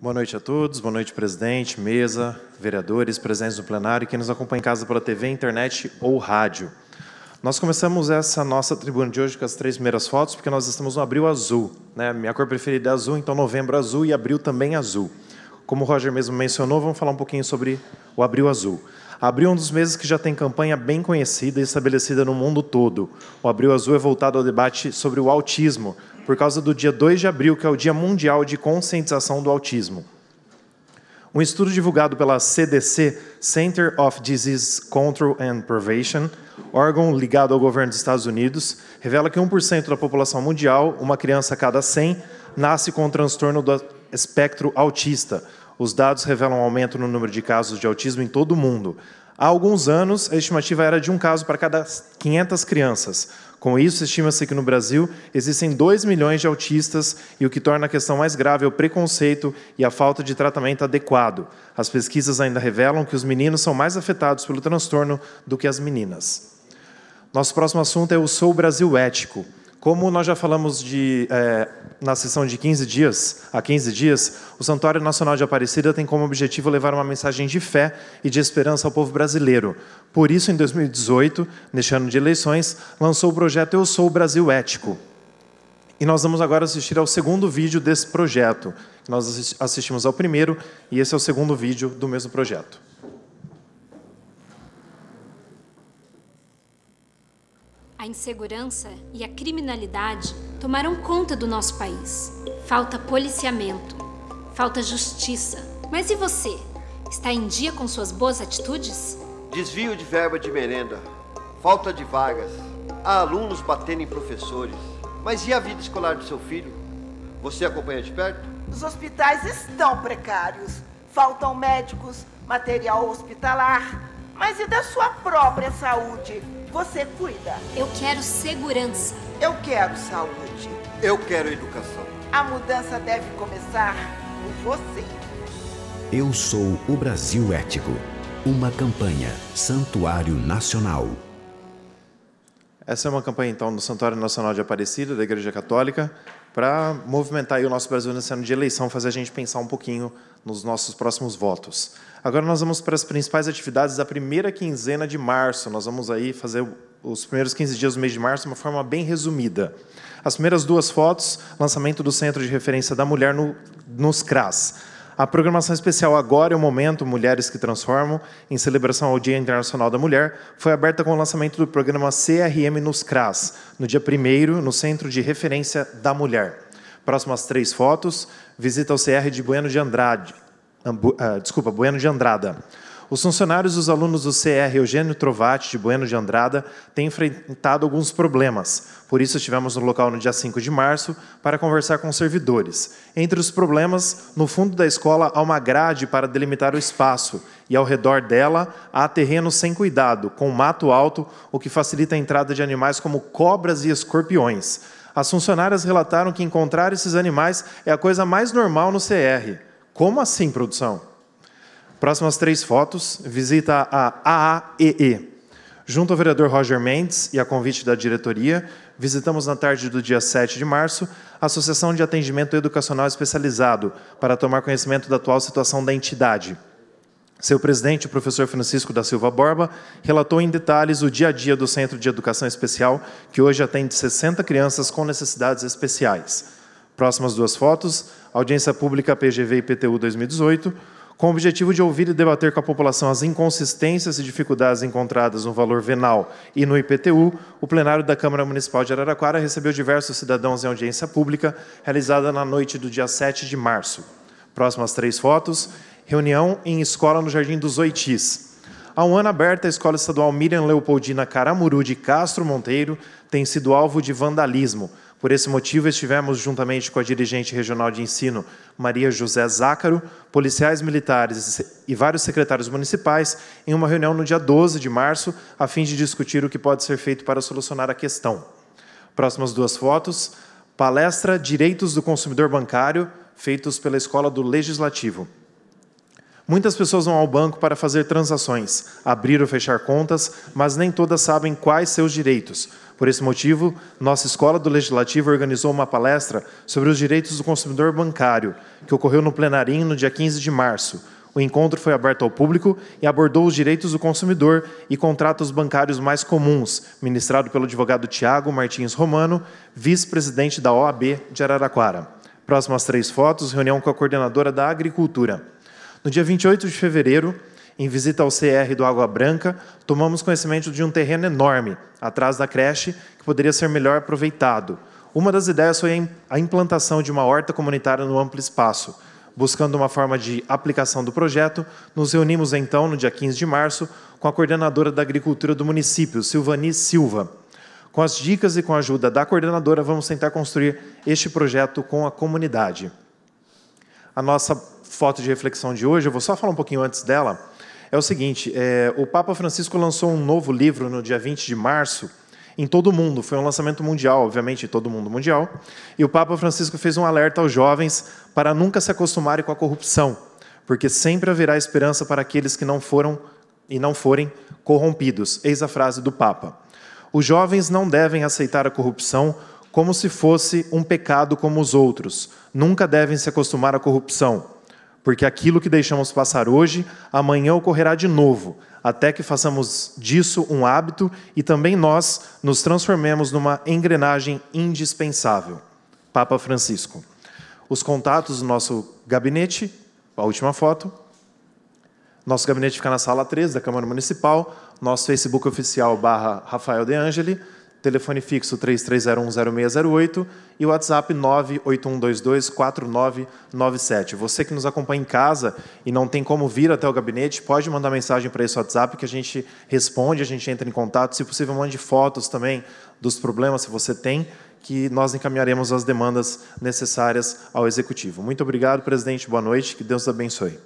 Boa noite a todos, boa noite, presidente, mesa, vereadores, presentes no plenário e quem nos acompanha em casa pela TV, internet ou rádio. Nós começamos essa nossa tribuna de hoje com as três primeiras fotos, porque nós estamos no abril azul. Né? Minha cor preferida é azul, então novembro azul e abril também azul. Como o Roger mesmo mencionou, vamos falar um pouquinho sobre o abril azul. Abril é um dos meses que já tem campanha bem conhecida e estabelecida no mundo todo. O Abril Azul é voltado ao debate sobre o autismo, por causa do dia 2 de abril, que é o Dia Mundial de Conscientização do Autismo. Um estudo divulgado pela CDC, Center of Disease Control and Prevention, órgão ligado ao governo dos Estados Unidos, revela que 1% da população mundial, uma criança a cada 100, nasce com um transtorno do espectro autista. Os dados revelam um aumento no número de casos de autismo em todo o mundo. Há alguns anos, a estimativa era de um caso para cada 500 crianças. Com isso, estima-se que no Brasil existem 2 milhões de autistas e o que torna a questão mais grave é o preconceito e a falta de tratamento adequado. As pesquisas ainda revelam que os meninos são mais afetados pelo transtorno do que as meninas. Nosso próximo assunto é o Sou Brasil Ético. Como nós já falamos de, é, na sessão de 15 dias, há 15 dias, o Santuário Nacional de Aparecida tem como objetivo levar uma mensagem de fé e de esperança ao povo brasileiro. Por isso, em 2018, neste ano de eleições, lançou o projeto Eu Sou o Brasil Ético. E nós vamos agora assistir ao segundo vídeo desse projeto. Nós assistimos ao primeiro e esse é o segundo vídeo do mesmo projeto. insegurança e a criminalidade tomaram conta do nosso país. Falta policiamento, falta justiça. Mas e você? Está em dia com suas boas atitudes? Desvio de verba de merenda, falta de vagas, há alunos batendo em professores. Mas e a vida escolar do seu filho? Você acompanha de perto? Os hospitais estão precários. Faltam médicos, material hospitalar. Mas e da sua própria saúde? Você cuida. Eu quero segurança. Eu quero saúde. Eu quero educação. A mudança deve começar por você. Eu sou o Brasil Ético. Uma campanha Santuário Nacional. Essa é uma campanha, então, do Santuário Nacional de Aparecida, da Igreja Católica, para movimentar o nosso Brasil nesse ano de eleição, fazer a gente pensar um pouquinho nos nossos próximos votos. Agora nós vamos para as principais atividades da primeira quinzena de março. Nós vamos aí fazer os primeiros 15 dias do mês de março de uma forma bem resumida. As primeiras duas fotos, lançamento do Centro de Referência da Mulher no, nos CRAS. A programação especial Agora é o Momento Mulheres que Transformam, em celebração ao Dia Internacional da Mulher, foi aberta com o lançamento do programa CRM nos CRAS, no dia 1 no Centro de Referência da Mulher. Próximas três fotos, visita ao CR de Bueno de Andrade. Ah, desculpa, Bueno de Andrada. Os funcionários e os alunos do CR Eugênio Trovati de Bueno de Andrada têm enfrentado alguns problemas. Por isso, estivemos no local no dia 5 de março para conversar com os servidores. Entre os problemas, no fundo da escola há uma grade para delimitar o espaço e ao redor dela há terreno sem cuidado, com mato alto, o que facilita a entrada de animais como cobras e escorpiões. As funcionárias relataram que encontrar esses animais é a coisa mais normal no CR. Como assim, produção? Próximas três fotos, visita a AAEE. Junto ao vereador Roger Mendes e a convite da diretoria, visitamos na tarde do dia 7 de março a Associação de Atendimento Educacional Especializado para tomar conhecimento da atual situação da entidade. Seu presidente, o professor Francisco da Silva Borba, relatou em detalhes o dia a dia do Centro de Educação Especial, que hoje atende 60 crianças com necessidades especiais. Próximas duas fotos, audiência pública PGV e PTU 2018, com o objetivo de ouvir e debater com a população as inconsistências e dificuldades encontradas no valor venal e no IPTU, o plenário da Câmara Municipal de Araraquara recebeu diversos cidadãos em audiência pública, realizada na noite do dia 7 de março. Próximas três fotos, reunião em escola no Jardim dos Oitis. Há um ano aberta, a Escola Estadual Miriam Leopoldina Caramuru de Castro Monteiro tem sido alvo de vandalismo, por esse motivo, estivemos juntamente com a dirigente regional de ensino, Maria José Zácaro, policiais militares e vários secretários municipais, em uma reunião no dia 12 de março, a fim de discutir o que pode ser feito para solucionar a questão. Próximas duas fotos: palestra Direitos do Consumidor Bancário, feitos pela Escola do Legislativo. Muitas pessoas vão ao banco para fazer transações, abrir ou fechar contas, mas nem todas sabem quais seus direitos por esse motivo, nossa escola do Legislativo organizou uma palestra sobre os direitos do consumidor bancário, que ocorreu no plenarinho no dia 15 de março. O encontro foi aberto ao público e abordou os direitos do consumidor e contratos bancários mais comuns, ministrado pelo advogado Tiago Martins Romano, vice-presidente da OAB de Araraquara. Próximas três fotos, reunião com a coordenadora da Agricultura. No dia 28 de fevereiro, em visita ao CR do Água Branca, tomamos conhecimento de um terreno enorme, atrás da creche, que poderia ser melhor aproveitado. Uma das ideias foi a implantação de uma horta comunitária no amplo espaço. Buscando uma forma de aplicação do projeto, nos reunimos então, no dia 15 de março, com a coordenadora da Agricultura do município, Silvani Silva. Com as dicas e com a ajuda da coordenadora, vamos tentar construir este projeto com a comunidade. A nossa foto de reflexão de hoje, eu vou só falar um pouquinho antes dela, é o seguinte: é, o Papa Francisco lançou um novo livro no dia 20 de março em todo o mundo. Foi um lançamento mundial, obviamente, em todo o mundo mundial. E o Papa Francisco fez um alerta aos jovens para nunca se acostumarem com a corrupção, porque sempre haverá esperança para aqueles que não foram e não forem corrompidos. Eis a frase do Papa. Os jovens não devem aceitar a corrupção como se fosse um pecado como os outros. Nunca devem se acostumar à corrupção porque aquilo que deixamos passar hoje, amanhã ocorrerá de novo, até que façamos disso um hábito e também nós nos transformemos numa engrenagem indispensável. Papa Francisco. Os contatos do nosso gabinete, a última foto. Nosso gabinete fica na sala 3 da Câmara Municipal, nosso Facebook oficial barra Rafael De Angeli, telefone fixo 33010608 e o WhatsApp 981224997. Você que nos acompanha em casa e não tem como vir até o gabinete, pode mandar mensagem para esse WhatsApp que a gente responde, a gente entra em contato, se possível mande fotos também dos problemas que você tem, que nós encaminharemos as demandas necessárias ao executivo. Muito obrigado, presidente. Boa noite. Que Deus abençoe.